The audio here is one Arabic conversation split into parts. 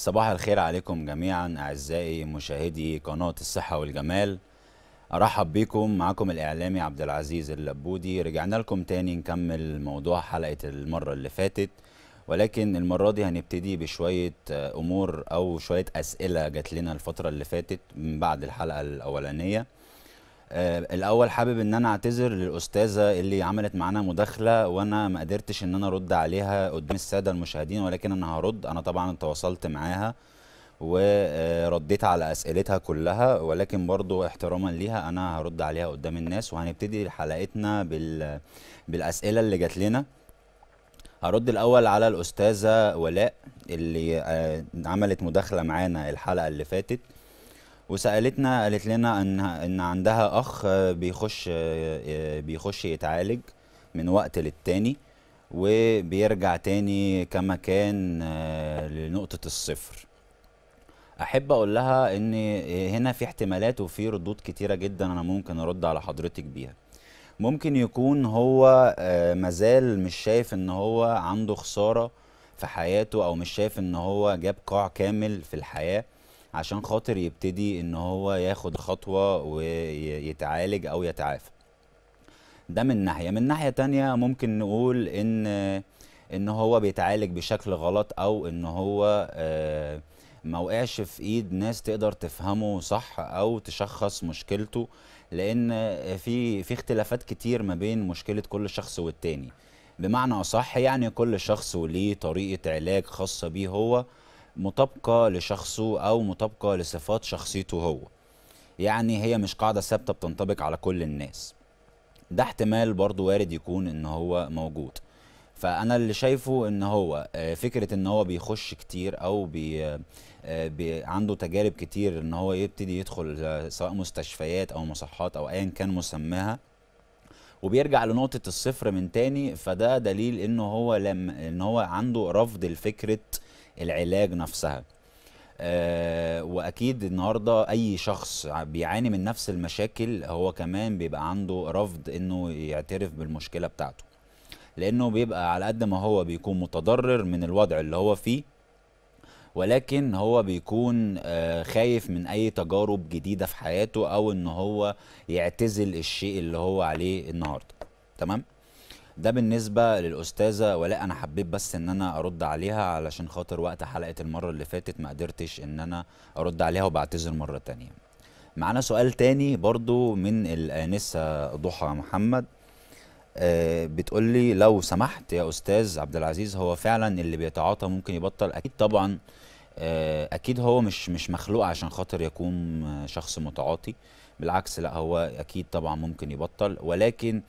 صباح الخير عليكم جميعا اعزائي مشاهدي قناه الصحه والجمال ارحب بيكم معاكم الاعلامي عبد العزيز اللبودي رجعنا لكم تاني نكمل موضوع حلقه المره اللي فاتت ولكن المره دي هنبتدي بشويه آه، امور او شويه اسئله جات لنا الفتره اللي فاتت من بعد الحلقه الاولانيه آه، الاول حابب ان انا اعتذر للاستاذه اللي عملت معانا مداخله وانا ما قدرتش ان انا ارد عليها قدام الساده المشاهدين ولكن انا هرد انا طبعا تواصلت معاها ورديت على اسئلتها كلها ولكن برضو احتراما ليها انا هرد عليها قدام الناس وهنبتدي حلقتنا بال... بالاسئله اللي جات لنا هرد الاول على الاستاذه ولاء اللي آه، عملت مداخله معانا الحلقه اللي فاتت وسالتنا قالت لنا ان ان عندها اخ بيخش آه، آه، بيخش يتعالج من وقت للتاني وبيرجع تاني كما كان آه، لنقطه الصفر احب اقول لها ان هنا في احتمالات وفي ردود كتيره جدا انا ممكن ارد على حضرتك بيها ممكن يكون هو مازال مش شايف ان هو عنده خساره في حياته او مش شايف ان هو جاب قاع كامل في الحياه عشان خاطر يبتدي ان هو ياخد خطوه ويتعالج او يتعافى ده من ناحيه من ناحيه تانية ممكن نقول ان ان هو بيتعالج بشكل غلط او ان هو آه، ما وقعش في ايد ناس تقدر تفهمه صح او تشخص مشكلته لان في في اختلافات كتير ما بين مشكله كل شخص والتاني بمعنى اصح يعني كل شخص وليه طريقه علاج خاصه بيه هو مطابقه لشخصه او مطابقه لصفات شخصيته هو يعني هي مش قاعده ثابته بتنطبق على كل الناس ده احتمال برضو وارد يكون ان هو موجود فانا اللي شايفه ان هو آه، فكره ان هو بيخش كتير او بي, آه، بي عنده تجارب كتير ان هو يبتدي يدخل آه، سواء مستشفيات او مصحات او ايا كان مسماها وبيرجع لنقطه الصفر من تاني فده دليل ان هو لم ان هو عنده رفض لفكره العلاج نفسها آه، واكيد النهارده اي شخص بيعاني من نفس المشاكل هو كمان بيبقى عنده رفض انه يعترف بالمشكله بتاعته لانه بيبقى على قد ما هو بيكون متضرر من الوضع اللي هو فيه ولكن هو بيكون آه، خايف من اي تجارب جديده في حياته او ان هو يعتزل الشيء اللي هو عليه النهارده تمام ده بالنسبه للاستاذه ولاء انا حبيت بس ان انا ارد عليها علشان خاطر وقت حلقه المره اللي فاتت ما قدرتش ان انا ارد عليها وبعتذر مره تانية معانا سؤال تاني برضو من الانسه ضحى محمد آه، بتقول لي لو سمحت يا استاذ عبد العزيز هو فعلا اللي بيتعاطى ممكن يبطل اكيد طبعا آه، اكيد هو مش مش مخلوق عشان خاطر يكون شخص متعاطي بالعكس لا هو اكيد طبعا ممكن يبطل ولكن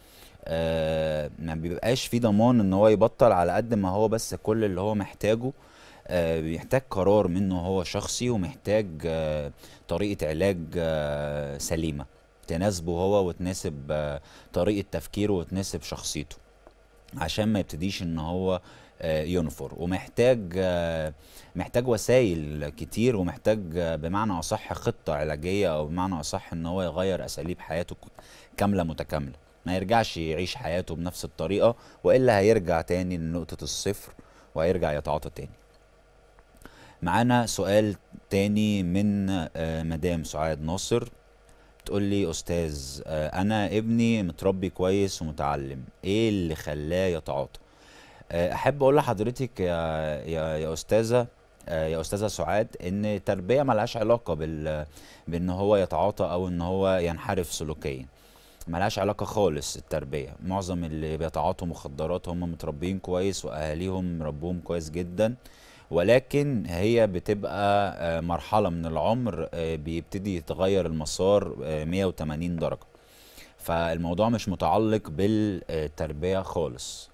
آه، ما بيبقاش في ضمان ان هو يبطل على قد ما هو بس كل اللي هو محتاجه آه، بيحتاج قرار منه هو شخصي ومحتاج آه، طريقة علاج سليمة تناسبه هو وتناسب طريقة تفكيره وتناسب شخصيته عشان ما يبتديش ان هو ينفر ومحتاج محتاج وسائل كتير ومحتاج بمعنى اصح خطه علاجيه او بمعنى اصح ان هو يغير اساليب حياته كامله متكامله ما يرجعش يعيش حياته بنفس الطريقه والا هيرجع تاني لنقطه الصفر وهيرجع يتعاطى تاني معانا سؤال تاني من آه، مدام سعاد ناصر تقول لي استاذ آه، انا ابني متربي كويس ومتعلم ايه اللي خلاه يتعاطى آه، احب اقول لحضرتك يا يا, يا استاذه يا استاذه سعاد ان التربيه ملهاش علاقه بال بان هو يتعاطى او ان هو ينحرف سلوكيا ملهاش علاقه خالص التربيه معظم اللي بيتعاطوا مخدرات هم متربيين كويس واهاليهم ربوهم كويس جدا ولكن هي بتبقى آه، مرحله من العمر آه، بيبتدي يتغير المسار 180 آه، درجه فالموضوع مش متعلق بالتربيه خالص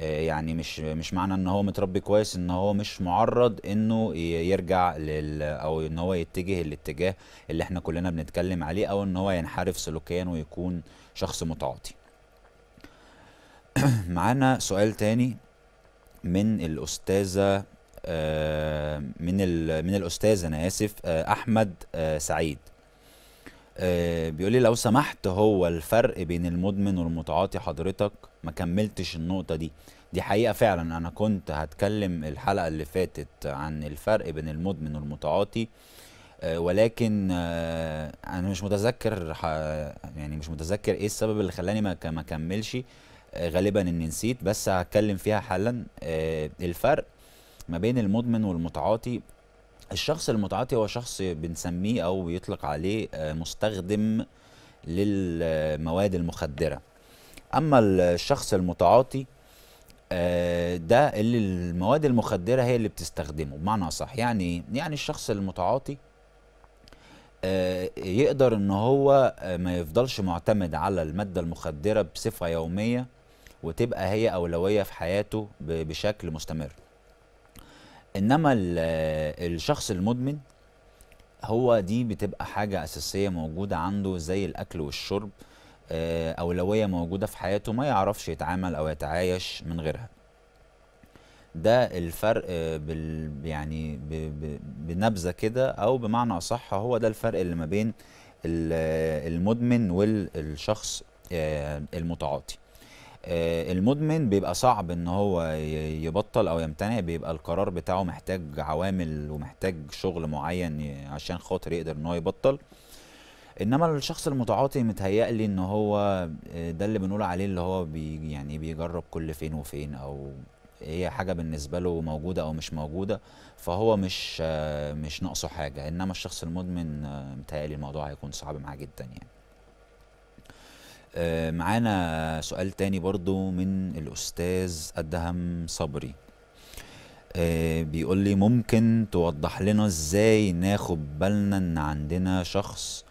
آه، يعني مش مش معنى ان هو متربي كويس ان هو مش معرض انه يرجع لل او ان هو يتجه الاتجاه اللي احنا كلنا بنتكلم عليه او ان هو ينحرف سلوكيا ويكون شخص متعاطي معانا سؤال تاني من الاستاذه آه، من من الاستاذ انا اسف آه، احمد سعيد بيقول لي لو سمحت هو الفرق بين المدمن والمتعاطي حضرتك ما كملتش النقطه دي دي حقيقه فعلا انا كنت هتكلم الحلقه اللي فاتت عن الفرق بين المدمن والمتعاطي آه، ولكن آه، انا مش متذكر يعني مش متذكر ايه السبب اللي خلاني ما كملش آه، غالبا اني نسيت بس هتكلم فيها حالا الفرق ما بين المدمن والمتعاطي الشخص المتعاطي هو شخص بنسميه او بيطلق عليه مستخدم للمواد المخدره اما الشخص المتعاطي آه، ده اللي المواد المخدره هي اللي بتستخدمه بمعنى اصح يعني يعني الشخص المتعاطي آه، يقدر ان هو آه، ما يفضلش معتمد على الماده المخدره بصفه يوميه وتبقى هي اولويه في حياته بشكل مستمر انما الشخص المدمن هو دي بتبقى حاجه اساسيه موجوده عنده زي الاكل والشرب آه، اولويه موجوده في حياته ما يعرفش يتعامل او يتعايش من غيرها ده الفرق آه، بال يعني ب... ب... بنبذه كده او بمعنى اصح هو ده الفرق اللي ما بين آه، المدمن والشخص المتعاطي المدمن بيبقى صعب ان هو يبطل او يمتنع بيبقى القرار بتاعه محتاج عوامل ومحتاج شغل معين عشان خاطر يقدر ان هو يبطل انما الشخص المتعاطي متهيألي ان هو آه، ده اللي بنقول عليه اللي هو بي يعني بيجرب كل فين وفين او هي حاجه بالنسبه له موجوده او مش موجوده فهو مش آه، مش ناقصه حاجه انما الشخص المدمن آه، متهيألي الموضوع هيكون صعب معاه جدا يعني معانا سؤال تاني برضو من الاستاذ ادهم صبري بيقول لي ممكن توضح لنا ازاي ناخد بالنا ان عندنا شخص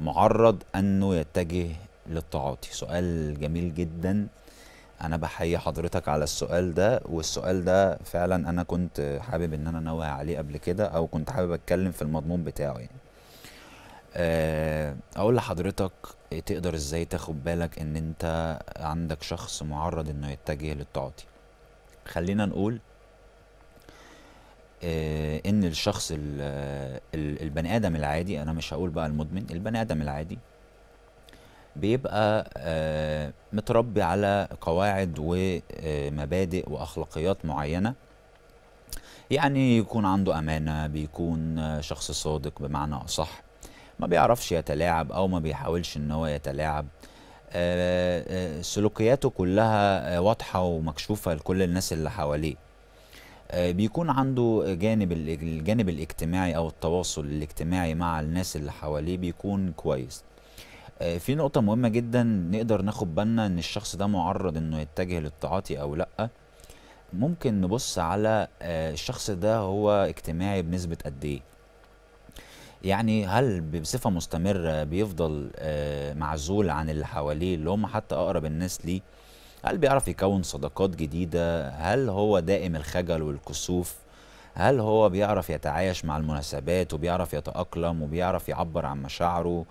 معرض انه يتجه للتعاطي سؤال جميل جدا انا بحيي حضرتك على السؤال ده والسؤال ده فعلا انا كنت حابب ان انا انوه عليه قبل كده او كنت حابب اتكلم في المضمون بتاعه يعني آه، اقول لحضرتك تقدر ازاي تاخد بالك ان انت عندك شخص معرض انه يتجه للتعاطي خلينا نقول آه، ان الشخص البني ادم العادي انا مش هقول بقى المدمن البني ادم العادي بيبقى آه، متربي على قواعد ومبادئ آه، واخلاقيات معينه يعني يكون عنده امانه بيكون شخص صادق بمعنى اصح ما بيعرفش يتلاعب او ما بيحاولش ان هو يتلاعب سلوكياته كلها واضحه ومكشوفه لكل الناس اللي حواليه آه، بيكون عنده جانب الجانب الاجتماعي او التواصل الاجتماعي مع الناس اللي حواليه بيكون كويس آه، في نقطة مهمة جدا نقدر ناخد بالنا ان الشخص ده معرض انه يتجه للتعاطي او لا ممكن نبص على آه، الشخص ده هو اجتماعي بنسبة قد ايه يعني هل بصفة مستمرة بيفضل معزول عن اللي حواليه اللي هم حتى اقرب الناس ليه هل بيعرف يكون صداقات جديدة هل هو دائم الخجل والكسوف هل هو بيعرف يتعايش مع المناسبات وبيعرف يتأقلم وبيعرف يعبر عن مشاعره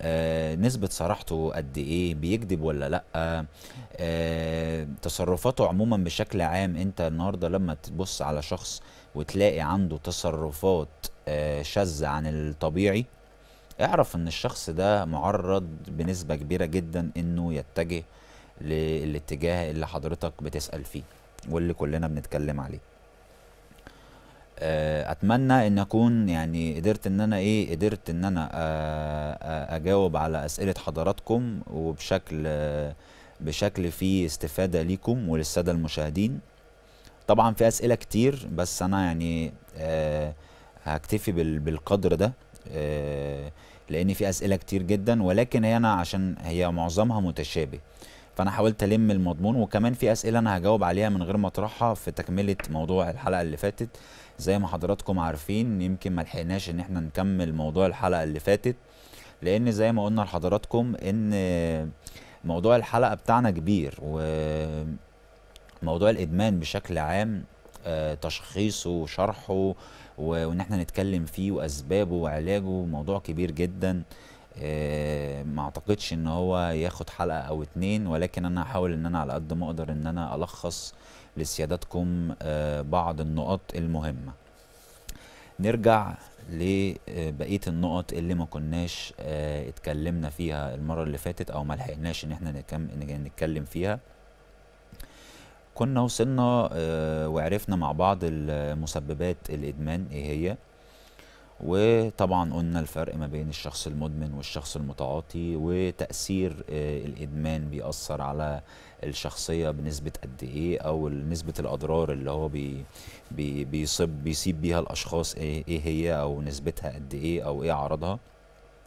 آه، نسبة صراحته قد إيه بيكذب ولا لأ آه، تصرفاته عموما بشكل عام أنت النهاردة لما تبص على شخص وتلاقي عنده تصرفات آه، شاذة عن الطبيعي اعرف ان الشخص ده معرض بنسبة كبيرة جدا انه يتجه للاتجاه اللي حضرتك بتسأل فيه واللي كلنا بنتكلم عليه آه، اتمنى ان اكون يعني قدرت ان انا ايه قدرت ان انا آه، آه، اجاوب على اسئله حضراتكم وبشكل بشكل فيه استفاده ليكم وللساده المشاهدين طبعا في اسئله كتير بس انا يعني هكتفي بالقدر ده لان في اسئله كتير جدا ولكن هي انا عشان هي معظمها متشابه فانا حاولت الم المضمون وكمان في اسئله انا هجاوب عليها من غير ما اطرحها في تكمله موضوع الحلقه اللي فاتت زي ما حضراتكم عارفين يمكن ما لحقناش ان احنا نكمل موضوع الحلقه اللي فاتت لان زي ما قلنا لحضراتكم ان موضوع الحلقه بتاعنا كبير وموضوع الادمان بشكل عام آه، تشخيصه وشرحه وان احنا نتكلم فيه واسبابه وعلاجه موضوع كبير جدا آه، ما اعتقدش ان هو ياخد حلقه او اتنين ولكن انا هحاول ان انا على قد ما اقدر ان انا الخص لسيادتكم آه، بعض النقط المهمه نرجع لبقيه النقط اللي ما كناش آه، اتكلمنا فيها المره اللي فاتت او ما لحقناش ان احنا نتكلم فيها كنا وصلنا وعرفنا مع بعض مسببات الادمان ايه هي وطبعا قلنا الفرق ما بين الشخص المدمن والشخص المتعاطي وتأثير آه، الإدمان بيأثر على الشخصية بنسبة قد إيه أو نسبة الأضرار اللي هو بي بي بيصيب, بيصيب بيها الأشخاص إيه،, إيه هي أو نسبتها قد إيه أو إيه أعراضها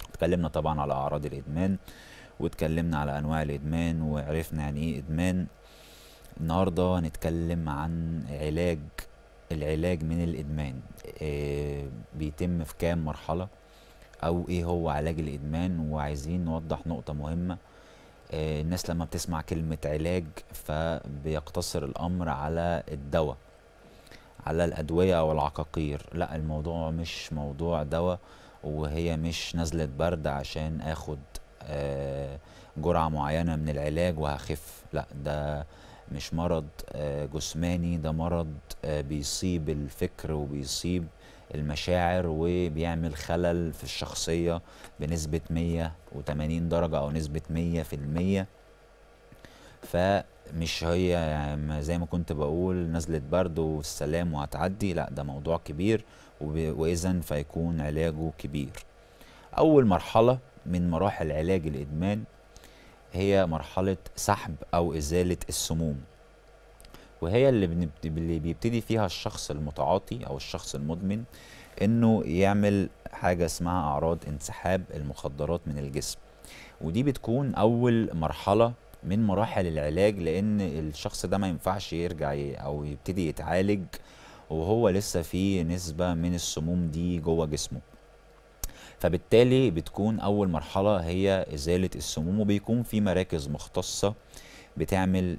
اتكلمنا طبعا على أعراض الإدمان واتكلمنا على أنواع الإدمان وعرفنا يعني إيه إدمان النهاردة هنتكلم عن علاج العلاج من الادمان آه، بيتم في كام مرحله او ايه هو علاج الادمان وعايزين نوضح نقطه مهمه آه، الناس لما بتسمع كلمه علاج فبيقتصر الامر على الدواء على الادويه او العقاقير لا الموضوع مش موضوع دواء وهي مش نزله برد عشان اخد آه، جرعه معينه من العلاج وهخف لا ده مش مرض آه، جسماني ده مرض آه، بيصيب الفكر وبيصيب المشاعر وبيعمل خلل في الشخصية بنسبة 180 درجة أو نسبة 100% فمش هي زي ما كنت بقول نزلة برد والسلام وهتعدي لا ده موضوع كبير وإذا فيكون علاجه كبير أول مرحلة من مراحل علاج الإدمان هي مرحلة سحب أو إزالة السموم وهي اللي, بيبتدي فيها الشخص المتعاطي أو الشخص المدمن إنه يعمل حاجة اسمها أعراض انسحاب المخدرات من الجسم ودي بتكون أول مرحلة من مراحل العلاج لأن الشخص ده ما ينفعش يرجع أو يبتدي يتعالج وهو لسه في نسبة من السموم دي جوه جسمه فبالتالي بتكون أول مرحلة هي إزالة السموم وبيكون في مراكز مختصة بتعمل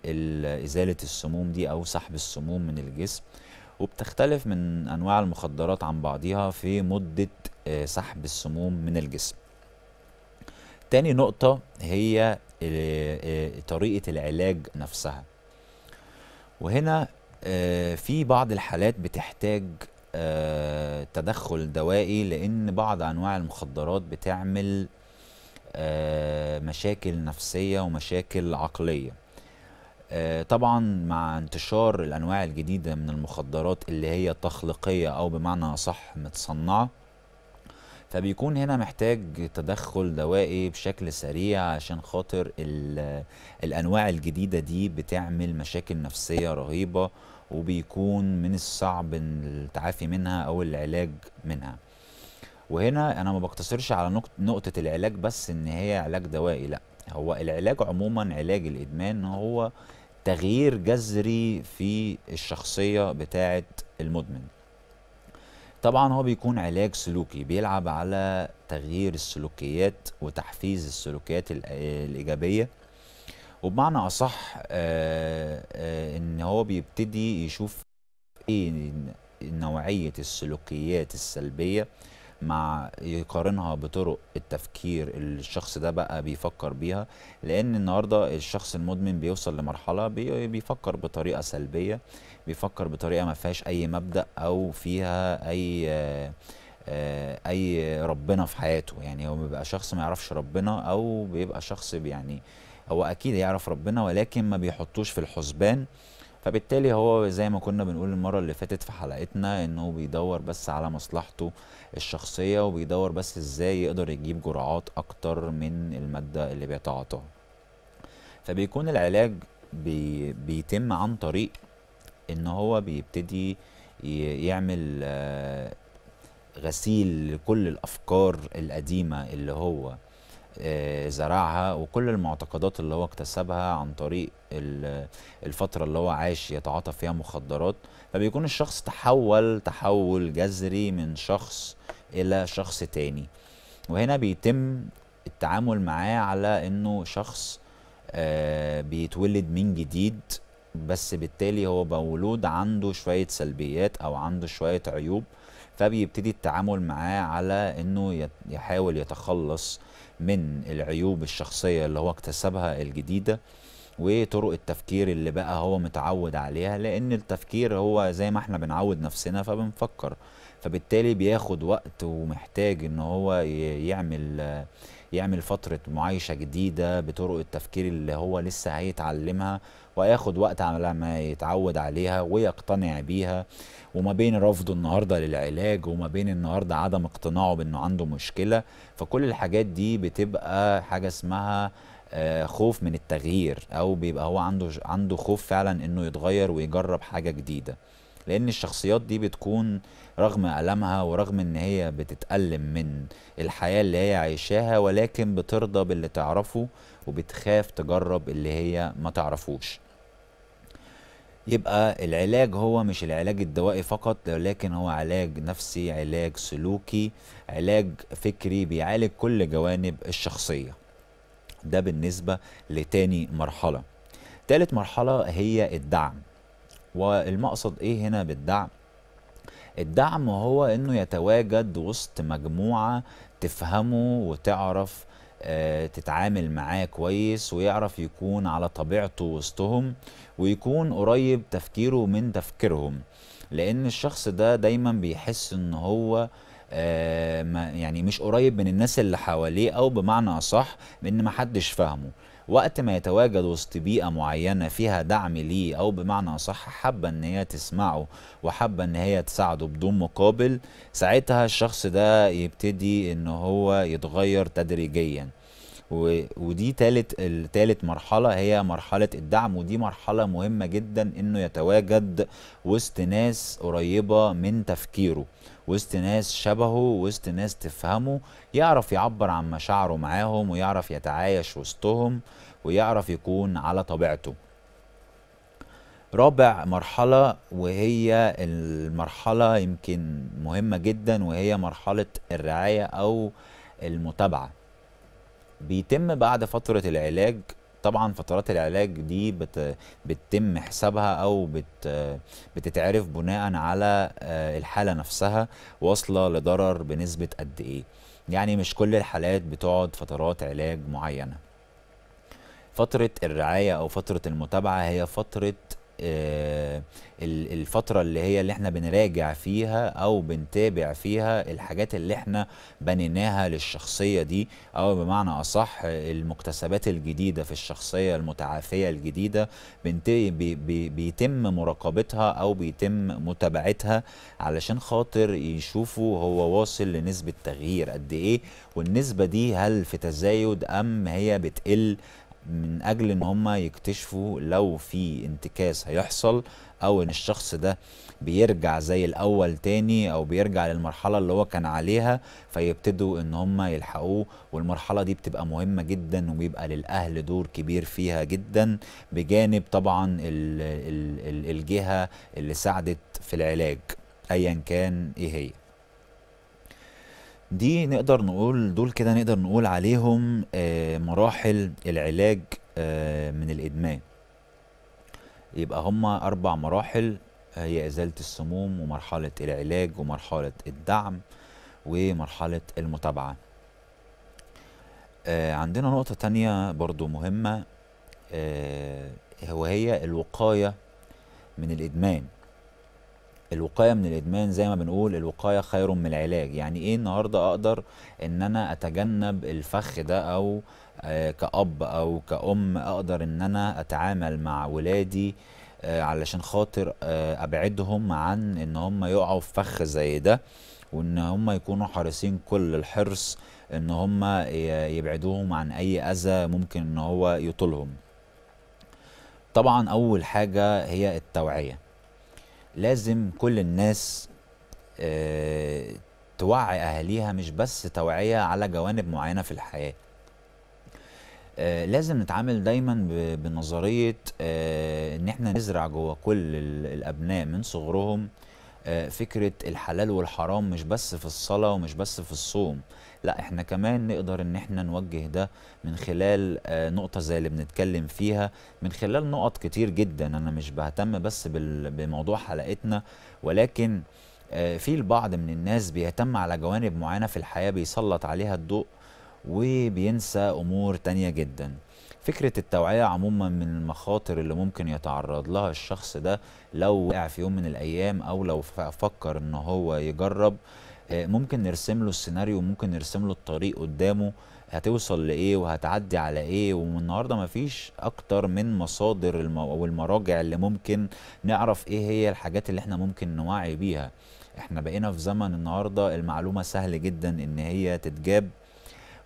إزالة السموم دي أو سحب السموم من الجسم وبتختلف من أنواع المخدرات عن بعضها في مدة آه، سحب السموم من الجسم تاني نقطة هي آه، آه، طريقة العلاج نفسها وهنا في بعض الحالات بتحتاج آه، تدخل دوائي لان بعض انواع المخدرات بتعمل آه، مشاكل نفسيه ومشاكل عقليه آه، طبعا مع انتشار الانواع الجديده من المخدرات اللي هي تخليقيه او بمعنى اصح متصنعه فبيكون هنا محتاج تدخل دوائي بشكل سريع عشان خاطر الانواع الجديده دي بتعمل مشاكل نفسيه رهيبه وبيكون من الصعب التعافي منها او العلاج منها وهنا انا ما بقتصرش على نقطه العلاج بس ان هي علاج دوائي لا هو العلاج عموما علاج الادمان هو تغيير جذري في الشخصيه بتاعه المدمن طبعا هو بيكون علاج سلوكي بيلعب على تغيير السلوكيات وتحفيز السلوكيات الايجابيه وبمعنى اصح آه، آه، ان هو بيبتدي يشوف ايه نوعيه السلوكيات السلبيه مع يقارنها بطرق التفكير اللي الشخص ده بقى بيفكر بيها لان النهارده الشخص المدمن بيوصل لمرحله بيفكر بطريقه سلبيه بيفكر بطريقه ما فيهاش اي مبدا او فيها اي آه، اي ربنا في حياته يعني هو بيبقى شخص ما يعرفش ربنا او بيبقى شخص يعني هو اكيد يعرف ربنا ولكن ما بيحطوش في الحسبان فبالتالي هو زي ما كنا بنقول المره اللي فاتت في حلقتنا انه بيدور بس على مصلحته الشخصيه وبيدور بس ازاي يقدر يجيب جرعات اكتر من الماده اللي بيتعاطاها فبيكون العلاج بي بيتم عن طريق ان هو بيبتدي يعمل آه، غسيل لكل الافكار القديمه اللي هو آه، زرعها وكل المعتقدات اللي هو اكتسبها عن طريق الفترة اللي هو عايش يتعاطى فيها مخدرات فبيكون الشخص تحول تحول جذري من شخص إلى شخص تاني وهنا بيتم التعامل معاه على إنه شخص آه، بيتولد من جديد بس بالتالي هو مولود عنده شوية سلبيات أو عنده شوية عيوب فبيبتدي التعامل معاه على إنه يحاول يتخلص من العيوب الشخصية اللي هو اكتسبها الجديدة وطرق التفكير اللي بقى هو متعود عليها لأن التفكير هو زي ما احنا بنعود نفسنا فبنفكر فبالتالي بياخد وقت ومحتاج ان هو يعمل يعمل فترة معايشة جديدة بطرق التفكير اللي هو لسه هيتعلمها وياخد وقت على ما يتعود عليها ويقتنع بيها وما بين رفضه النهارده للعلاج وما بين النهارده عدم اقتناعه بانه عنده مشكله فكل الحاجات دي بتبقى حاجه اسمها آه، خوف من التغيير او بيبقى هو عنده عنده خوف فعلا انه يتغير ويجرب حاجه جديده لان الشخصيات دي بتكون رغم ألمها ورغم ان هي بتتألم من الحياة اللي هي عايشاها ولكن بترضى باللي تعرفه وبتخاف تجرب اللي هي ما تعرفوش يبقى العلاج هو مش العلاج الدوائي فقط لكن هو علاج نفسي علاج سلوكي علاج فكري بيعالج كل جوانب الشخصية ده بالنسبة لتاني مرحلة تالت مرحلة هي الدعم والمقصد ايه هنا بالدعم الدعم هو انه يتواجد وسط مجموعة تفهمه وتعرف آه، تتعامل معاه كويس ويعرف يكون على طبيعته وسطهم ويكون قريب تفكيره من تفكيرهم لان الشخص ده دايما بيحس ان هو آه، يعني مش قريب من الناس اللي حواليه او بمعنى اصح ان محدش فاهمه وقت ما يتواجد وسط بيئة معينة فيها دعم ليه أو بمعنى أصح حابة إن هي تسمعه وحابة إن هي تساعده بدون مقابل ساعتها الشخص ده يبتدي إن هو يتغير تدريجياً و... ودي تالت تالت مرحله هي مرحله الدعم ودي مرحله مهمه جدا انه يتواجد وسط ناس قريبه من تفكيره وسط ناس شبهه وسط ناس تفهمه يعرف يعبر عن مشاعره معاهم ويعرف يتعايش وسطهم ويعرف يكون على طبيعته رابع مرحلة وهي المرحلة يمكن مهمة جدا وهي مرحلة الرعاية أو المتابعة بيتم بعد فتره العلاج طبعا فترات العلاج دي بت بتتم حسابها او بت بتتعرف بناء على آه، الحاله نفسها واصله لضرر بنسبه قد ايه يعني مش كل الحالات بتقعد فترات علاج معينه فتره الرعايه او فتره المتابعه هي فتره آه، الفترة اللي هي اللي احنا بنراجع فيها او بنتابع فيها الحاجات اللي احنا بنيناها للشخصية دي او بمعنى اصح المكتسبات الجديدة في الشخصية المتعافية الجديدة بي بي بيتم مراقبتها او بيتم متابعتها علشان خاطر يشوفوا هو واصل لنسبة تغيير قد ايه والنسبة دي هل في تزايد ام هي بتقل من اجل ان هم يكتشفوا لو في انتكاس هيحصل او ان الشخص ده بيرجع زي الاول تاني او بيرجع للمرحله اللي هو كان عليها فيبتدوا ان هم يلحقوه والمرحله دي بتبقى مهمه جدا وبيبقى للاهل دور كبير فيها جدا بجانب طبعا الـ الـ الجهه اللي ساعدت في العلاج ايا كان ايه هي دي نقدر نقول دول كده نقدر نقول عليهم آه، مراحل العلاج آه، من الإدمان يبقى هما أربع مراحل هي إزالة السموم ومرحلة العلاج ومرحلة الدعم ومرحلة المتابعة آه، عندنا نقطة تانية برضو مهمة وهي الوقاية من الإدمان الوقايه من الادمان زي ما بنقول الوقايه خير من العلاج يعني ايه النهارده اقدر ان انا اتجنب الفخ ده او آه، كأب أو كأم أقدر إن أنا أتعامل مع ولادي آه، علشان خاطر آه، أبعدهم عن إن هم يقعوا في فخ زي ده وإن هم يكونوا حريصين كل الحرص إن هم يبعدوهم عن أي أذى ممكن إن هو يطولهم طبعا أول حاجة هي التوعية لازم كل الناس آه، توعي اهاليها مش بس توعيه على جوانب معينه في الحياه آه، لازم نتعامل دايما بنظريه آه، ان احنا نزرع جوه كل الابناء من صغرهم فكره الحلال والحرام مش بس في الصلاه ومش بس في الصوم لا احنا كمان نقدر ان احنا نوجه ده من خلال آه، نقطه زي اللي بنتكلم فيها من خلال نقط كتير جدا انا مش بهتم بس بموضوع حلقتنا ولكن آه، في البعض من الناس بيهتم على جوانب معينه في الحياه بيسلط عليها الضوء وبينسى امور تانية جدا فكرة التوعية عموما من المخاطر اللي ممكن يتعرض لها الشخص ده لو وقع في يوم من الأيام أو لو فكر إن هو يجرب آه، ممكن نرسم له السيناريو وممكن نرسم له الطريق قدامه هتوصل لايه وهتعدي على ايه والنهارده مفيش اكتر من مصادر او والمراجع اللي ممكن نعرف ايه هي الحاجات اللي احنا ممكن نوعي بيها احنا بقينا في زمن النهارده المعلومه سهل جدا ان هي تتجاب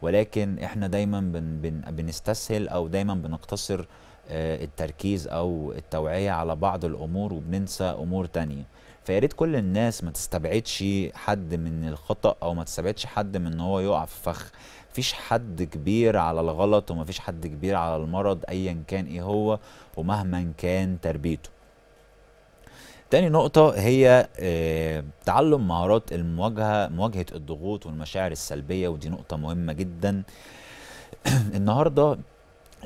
ولكن احنا دايما بن... بن... بنستسهل او دايما بنقتصر آه، التركيز او التوعيه على بعض الامور وبننسى امور تانيه فيا ريت كل الناس ما تستبعدش حد من الخطا او ما تستبعدش حد من ان هو يقع في فخ مفيش حد كبير على الغلط ومفيش حد كبير على المرض ايا كان ايه هو ومهما كان تربيته تاني نقطة هي آه، تعلم مهارات المواجهة مواجهة الضغوط والمشاعر السلبية ودي نقطة مهمة جدا النهاردة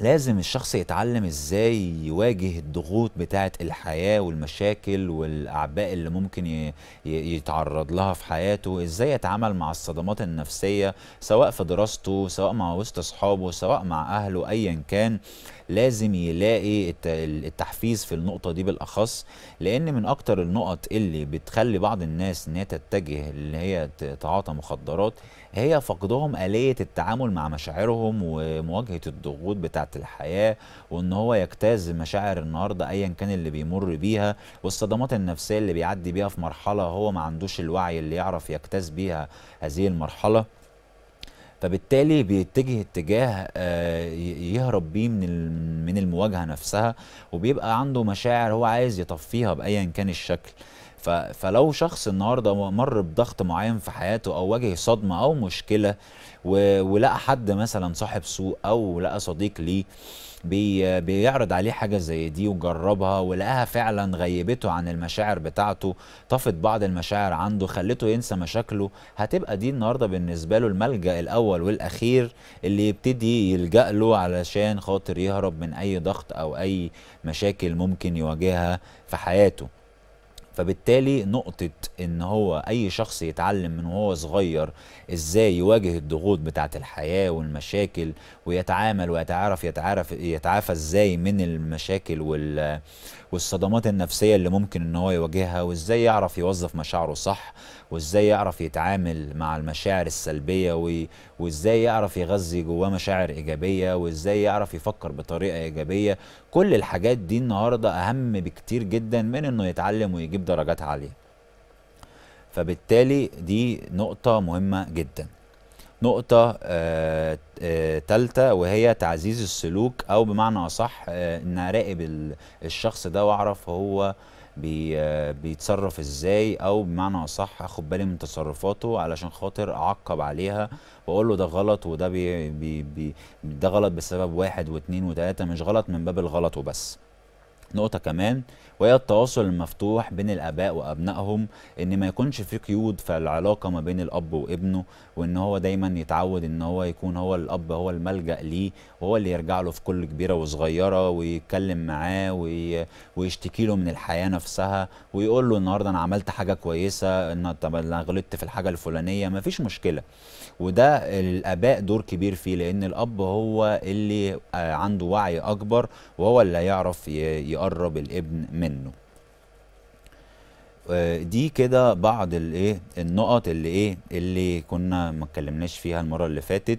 لازم الشخص يتعلم ازاي يواجه الضغوط بتاعه الحياة والمشاكل والأعباء اللي ممكن يتعرض لها في حياته ازاي يتعامل مع الصدمات النفسية سواء في دراسته سواء مع وسط أصحابه سواء مع أهله أيا كان لازم يلاقي التحفيز في النقطة دي بالأخص لأن من أكتر النقط اللي بتخلي بعض الناس إنها تتجه اللي هي تعاطى مخدرات هي فقدهم آلية التعامل مع مشاعرهم ومواجهة الضغوط بتاعة الحياة وإن هو يجتاز مشاعر النهاردة أيا كان اللي بيمر بيها والصدمات النفسية اللي بيعدي بيها في مرحلة هو ما عندوش الوعي اللي يعرف يجتاز بيها هذه المرحلة فبالتالي بيتجه اتجاه آه، يهرب بيه من من المواجهه نفسها وبيبقى عنده مشاعر هو عايز يطفيها بايا كان الشكل فلو شخص النهارده مر بضغط معين في حياته او واجه صدمه او مشكله ولقى حد مثلا صاحب سوء او لقى صديق ليه بي بيعرض عليه حاجه زي دي وجربها ولقاها فعلا غيبته عن المشاعر بتاعته طفت بعض المشاعر عنده خلته ينسى مشاكله هتبقى دي النهارده بالنسبه له الملجا الاول والاخير اللي يبتدي يلجا له علشان خاطر يهرب من اي ضغط او اي مشاكل ممكن يواجهها في حياته فبالتالي نقطة ان هو اي شخص يتعلم من وهو صغير ازاي يواجه الضغوط بتاعة الحياة والمشاكل ويتعامل ويتعرف يتعرف يتعافى ازاي من المشاكل وال والصدمات النفسية اللي ممكن ان هو يواجهها وازاي يعرف يوظف مشاعره صح وازاي يعرف يتعامل مع المشاعر السلبية و... وازاي يعرف يغذي جواه مشاعر ايجابية وازاي يعرف يفكر بطريقة ايجابية كل الحاجات دي النهارده اهم بكتير جدا من انه يتعلم ويجيب درجات عاليه فبالتالي دي نقطه مهمه جدا نقطة آه آه تالتة وهي تعزيز السلوك أو بمعنى أصح آه إن أراقب الشخص ده وأعرف هو بي بيتصرف ازاي او بمعنى اصح اخد بالي من تصرفاته علشان خاطر اعقب عليها واقول له ده غلط وده بي بي بي ده غلط بسبب واحد واثنين وثلاثه مش غلط من باب الغلط وبس نقطه كمان وهي التواصل المفتوح بين الاباء وابنائهم ان ما يكونش في قيود في العلاقه ما بين الاب وابنه وان هو دايما يتعود ان هو يكون هو الاب هو الملجا ليه وهو اللي يرجع له في كل كبيره وصغيره ويتكلم معاه وي... ويشتكي له من الحياه نفسها ويقول له النهارده انا عملت حاجه كويسه ان طب انا غلطت في الحاجه الفلانيه مفيش مشكله وده الاباء دور كبير فيه لان الاب هو اللي آه، عنده وعي اكبر وهو اللي هيعرف ي... يقرب الابن منه آه، دي كده بعض الايه النقط اللي ايه اللي كنا ما اتكلمناش فيها المره اللي فاتت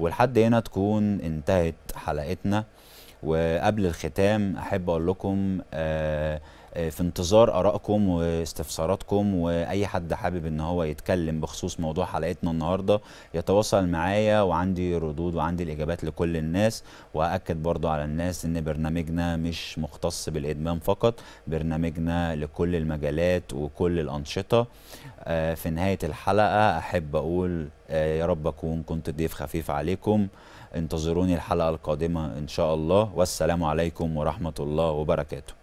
ولحد هنا تكون انتهت حلقتنا وقبل الختام احب اقول لكم آه آه، في انتظار ارائكم واستفساراتكم واي حد حابب ان هو يتكلم بخصوص موضوع حلقتنا النهارده يتواصل معايا وعندي ردود وعندي الاجابات لكل الناس واكد برضو على الناس ان برنامجنا مش مختص بالادمان فقط برنامجنا لكل المجالات وكل الانشطه آه، في نهايه الحلقه احب اقول آه، يا رب اكون كنت ضيف خفيف عليكم انتظروني الحلقه القادمه ان شاء الله والسلام عليكم ورحمه الله وبركاته